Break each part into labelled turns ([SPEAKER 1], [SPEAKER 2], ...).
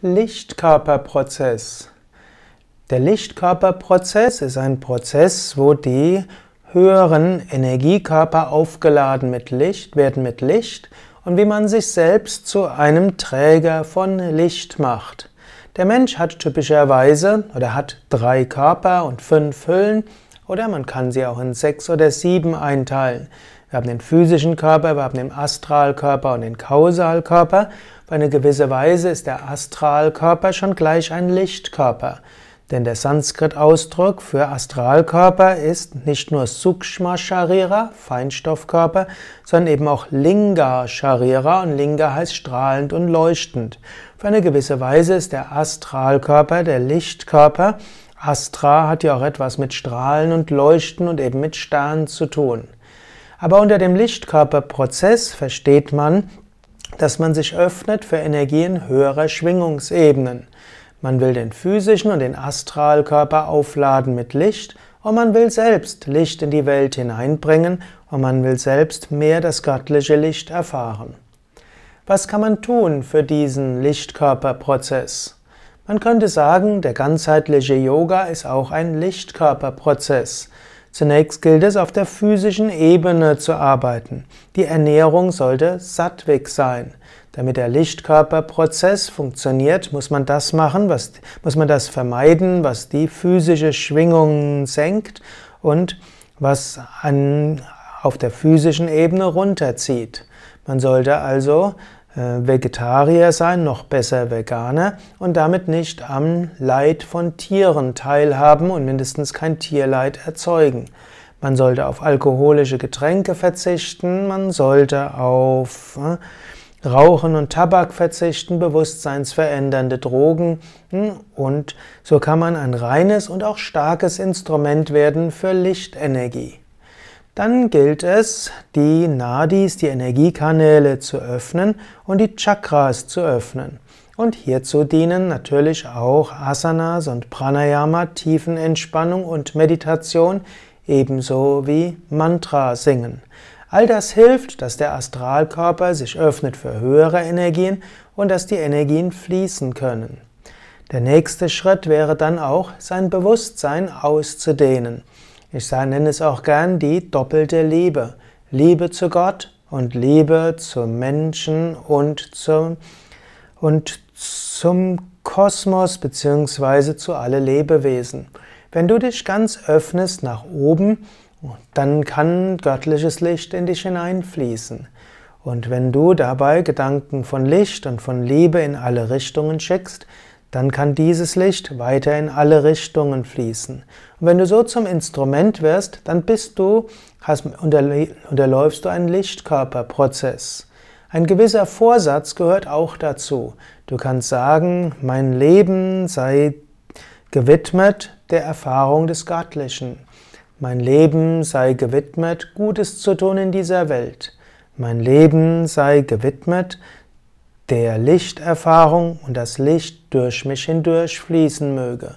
[SPEAKER 1] Lichtkörperprozess. Der Lichtkörperprozess ist ein Prozess, wo die höheren Energiekörper aufgeladen mit Licht werden mit Licht und wie man sich selbst zu einem Träger von Licht macht. Der Mensch hat typischerweise oder hat drei Körper und fünf Hüllen oder man kann sie auch in sechs oder sieben einteilen. Wir haben den physischen Körper, wir haben den Astralkörper und den Kausalkörper. Auf eine gewisse Weise ist der Astralkörper schon gleich ein Lichtkörper. Denn der Sanskrit-Ausdruck für Astralkörper ist nicht nur Sukshma Sharira, Feinstoffkörper, sondern eben auch Linga Sharira und Linga heißt strahlend und leuchtend. Auf eine gewisse Weise ist der Astralkörper der Lichtkörper Astra hat ja auch etwas mit Strahlen und Leuchten und eben mit Sternen zu tun. Aber unter dem Lichtkörperprozess versteht man, dass man sich öffnet für Energien höherer Schwingungsebenen. Man will den physischen und den Astralkörper aufladen mit Licht und man will selbst Licht in die Welt hineinbringen und man will selbst mehr das göttliche Licht erfahren. Was kann man tun für diesen Lichtkörperprozess? Man könnte sagen, der ganzheitliche Yoga ist auch ein Lichtkörperprozess. Zunächst gilt es, auf der physischen Ebene zu arbeiten. Die Ernährung sollte sattweg sein. Damit der Lichtkörperprozess funktioniert, muss man das machen, was, muss man das vermeiden, was die physische Schwingung senkt und was an, auf der physischen Ebene runterzieht. Man sollte also äh, Vegetarier sein, noch besser Veganer und damit nicht am Leid von Tieren teilhaben und mindestens kein Tierleid erzeugen. Man sollte auf alkoholische Getränke verzichten, man sollte auf äh, Rauchen und Tabak verzichten, bewusstseinsverändernde Drogen hm, und so kann man ein reines und auch starkes Instrument werden für Lichtenergie. Dann gilt es, die Nadis, die Energiekanäle zu öffnen und die Chakras zu öffnen. Und hierzu dienen natürlich auch Asanas und Pranayama, Tiefenentspannung und Meditation, ebenso wie Mantra singen. All das hilft, dass der Astralkörper sich öffnet für höhere Energien und dass die Energien fließen können. Der nächste Schritt wäre dann auch, sein Bewusstsein auszudehnen. Ich nenne es auch gern die doppelte Liebe. Liebe zu Gott und Liebe zu Menschen und zum, und zum Kosmos bzw. zu alle Lebewesen. Wenn du dich ganz öffnest nach oben, dann kann göttliches Licht in dich hineinfließen. Und wenn du dabei Gedanken von Licht und von Liebe in alle Richtungen schickst, dann kann dieses Licht weiter in alle Richtungen fließen. Und wenn du so zum Instrument wirst, dann bist du, hast, unterläufst du einen Lichtkörperprozess. Ein gewisser Vorsatz gehört auch dazu. Du kannst sagen, mein Leben sei gewidmet der Erfahrung des Göttlichen. Mein Leben sei gewidmet, Gutes zu tun in dieser Welt. Mein Leben sei gewidmet, der Lichterfahrung und das Licht durch mich hindurch fließen möge.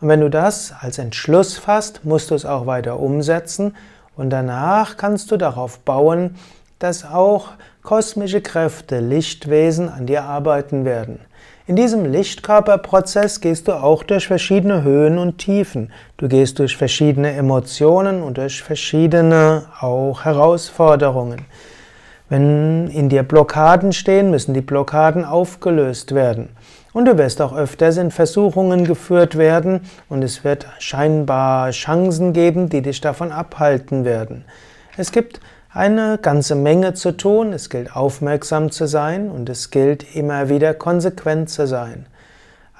[SPEAKER 1] Und wenn du das als Entschluss fasst, musst du es auch weiter umsetzen und danach kannst du darauf bauen, dass auch kosmische Kräfte, Lichtwesen an dir arbeiten werden. In diesem Lichtkörperprozess gehst du auch durch verschiedene Höhen und Tiefen. Du gehst durch verschiedene Emotionen und durch verschiedene auch Herausforderungen. Wenn in dir Blockaden stehen, müssen die Blockaden aufgelöst werden. Und du wirst auch öfters in Versuchungen geführt werden und es wird scheinbar Chancen geben, die dich davon abhalten werden. Es gibt eine ganze Menge zu tun, es gilt aufmerksam zu sein und es gilt immer wieder konsequent zu sein.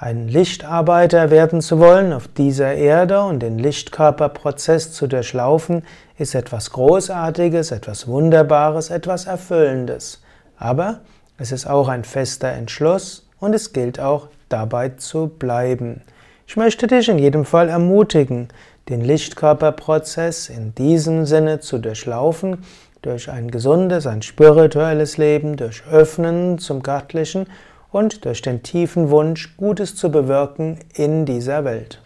[SPEAKER 1] Ein Lichtarbeiter werden zu wollen auf dieser Erde und den Lichtkörperprozess zu durchlaufen, ist etwas Großartiges, etwas Wunderbares, etwas Erfüllendes. Aber es ist auch ein fester Entschluss und es gilt auch dabei zu bleiben. Ich möchte dich in jedem Fall ermutigen, den Lichtkörperprozess in diesem Sinne zu durchlaufen, durch ein gesundes, ein spirituelles Leben, durch Öffnen zum Göttlichen und durch den tiefen Wunsch, Gutes zu bewirken in dieser Welt.